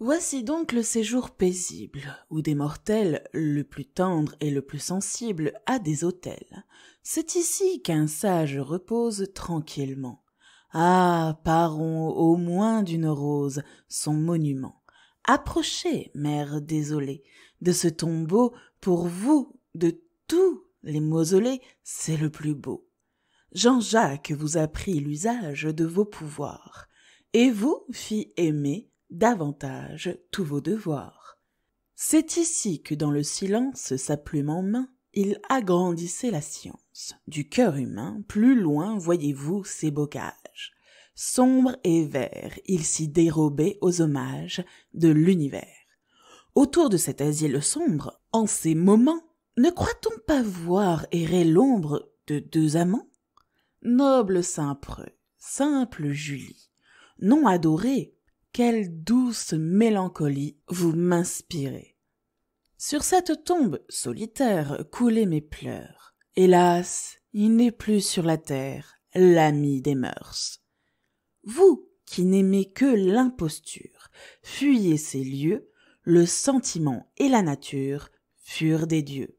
Voici donc le séjour paisible, où des mortels, le plus tendre et le plus sensible, a des autels. C'est ici qu'un sage repose tranquillement. Ah, parons au moins d'une rose, son monument. Approchez, mère désolée, de ce tombeau, pour vous, de tous les mausolées, c'est le plus beau. Jean-Jacques vous a pris l'usage de vos pouvoirs, et vous fille aimée? davantage tous vos devoirs. C'est ici que dans le silence, sa plume en main, il agrandissait la science. Du cœur humain, plus loin, voyez-vous ses bocages. Sombre et vert, il s'y dérobait aux hommages de l'univers. Autour de cet asile sombre, en ces moments, ne croit-on pas voir errer l'ombre de deux amants Noble saint Preux, simple Julie, non adorée, quelle douce mélancolie vous m'inspirez. Sur cette tombe solitaire coulaient mes pleurs. Hélas, il n'est plus sur la terre l'ami des mœurs. Vous, qui n'aimez que l'imposture, fuyez ces lieux, le sentiment et la nature furent des dieux.